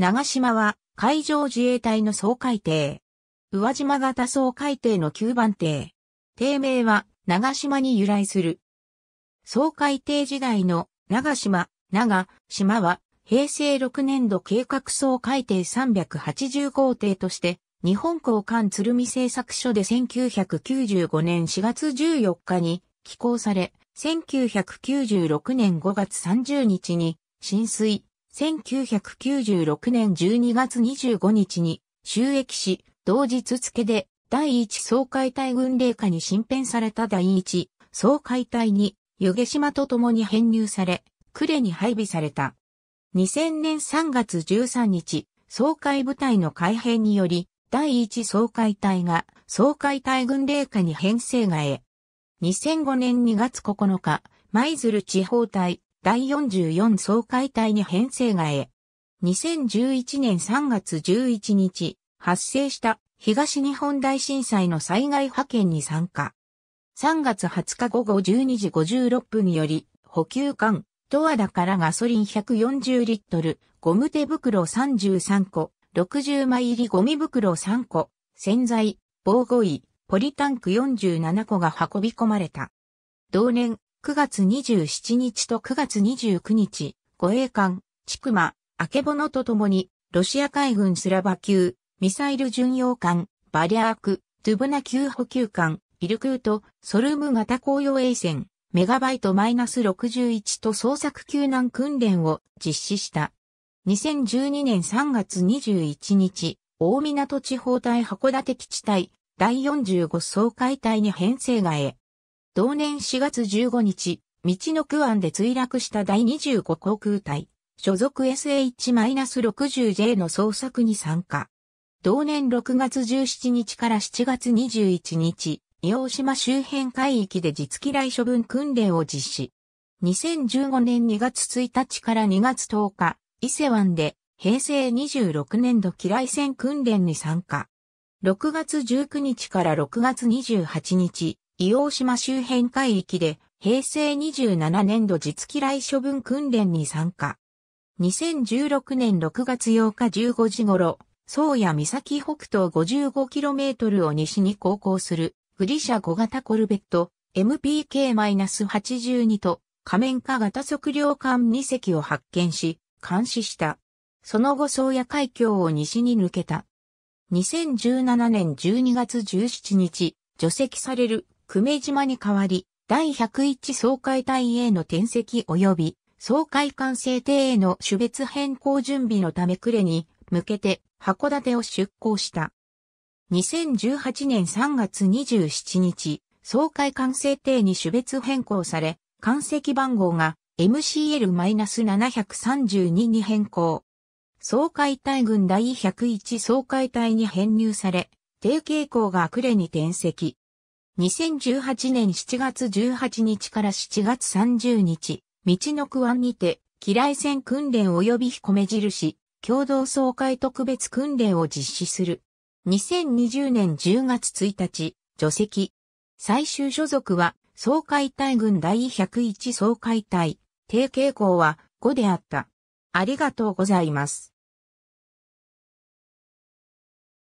長島は海上自衛隊の総海艇。宇和島型総海艇の9番艇。艇名は長島に由来する。総海艇時代の長島、長、島は平成6年度計画総海艇380号艇として日本港艦鶴見製作所で1995年4月14日に寄港され、1996年5月30日に浸水、1996年12月25日に収益し、同日付で第一総会隊軍令下に新編された第一総会隊に、湯気島と共に編入され、呉に配備された。2000年3月13日、総会部隊の改編により、第一総会隊が総会隊軍令下に編成がえ、2005年2月9日、舞鶴地方隊、第44総会体に編成がえ。2011年3月11日、発生した東日本大震災の災害派遣に参加。3月20日午後12時56分より、補給艦、ドアだからガソリン140リットル、ゴム手袋33個、60枚入りゴミ袋3個、洗剤、防護衣、ポリタンク47個が運び込まれた。同年、9月27日と9月29日、護衛艦、ちくま、あけぼのともに、ロシア海軍スラバ級、ミサイル巡洋艦、バリアーク、トゥブナ級補給艦、イルクート、ソルム型公用衛船、メガバイトマイナス61と捜索救難訓練を実施した。2012年3月21日、大港地方隊函館基地隊、第45総会隊に編成がえ。同年4月15日、道の区湾で墜落した第25航空隊、所属 SH-60J の捜索に参加。同年6月17日から7月21日、伊尾島周辺海域で実機雷処分訓練を実施。2015年2月1日から2月10日、伊勢湾で平成26年度機雷戦訓練に参加。6月19日から6月28日、伊黄島周辺海域で平成27年度実機雷処分訓練に参加。2016年6月8日15時頃、宗谷岬北東 55km を西に航行するグリシャ5型コルベット MPK-82 と仮面化型測量艦2隻を発見し、監視した。その後宗谷海峡を西に抜けた。2017年12月17日、除籍される久米島に代わり、第101総会隊への転籍及び、総会管制艇への種別変更準備のため呉に向けて函館を出港した。2018年3月27日、総会管制艇に種別変更され、艦籍番号が MCL-732 に変更。総会隊軍第101総会隊に編入され、低傾向が呉に転籍。2018年7月18日から7月30日、道の区湾にて、機雷戦訓練及び彦目印、共同総会特別訓練を実施する。2020年10月1日、除籍。最終所属は、総会隊軍第101総会隊、定傾向は5であった。ありがとうございます。